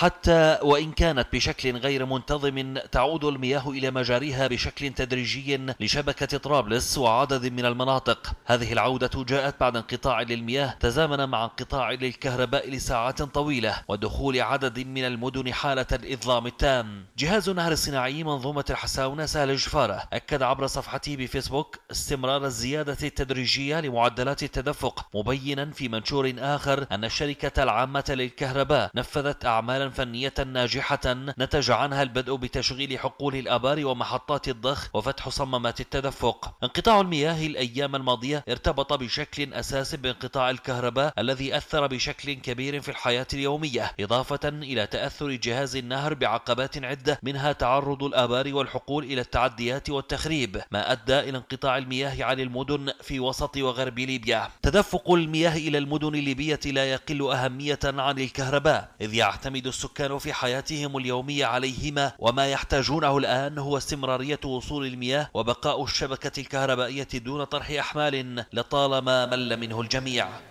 حتى وإن كانت بشكل غير منتظم تعود المياه إلى مجاريها بشكل تدريجي لشبكة طرابلس وعدد من المناطق هذه العودة جاءت بعد انقطاع للمياه تزامن مع انقطاع للكهرباء لساعات طويلة ودخول عدد من المدن حالة الإظلام التام جهاز نهر الصناعي منظومة الحساونة سهل جفارة أكد عبر صفحته بفيسبوك استمرار الزيادة التدريجية لمعدلات التدفق مبينا في منشور آخر أن الشركة العامة للكهرباء نفذت أعمالا فنية ناجحة نتج عنها البدء بتشغيل حقول الآبار ومحطات الضخ وفتح صمامات التدفق انقطاع المياه الأيام الماضية ارتبط بشكل أساسي بانقطاع الكهرباء الذي أثر بشكل كبير في الحياة اليومية إضافة إلى تأثر جهاز النهر بعقبات عدة منها تعرض الآبار والحقول إلى التعديات والتخريب ما أدى إلى انقطاع المياه عن المدن في وسط وغرب ليبيا تدفق المياه إلى المدن الليبية لا يقل أهمية عن الكهرباء إذ يعتمد السكان في حياتهم اليومية عليهما وما يحتاجونه الآن هو استمرارية وصول المياه وبقاء الشبكة الكهربائية دون طرح أحمال لطالما مل منه الجميع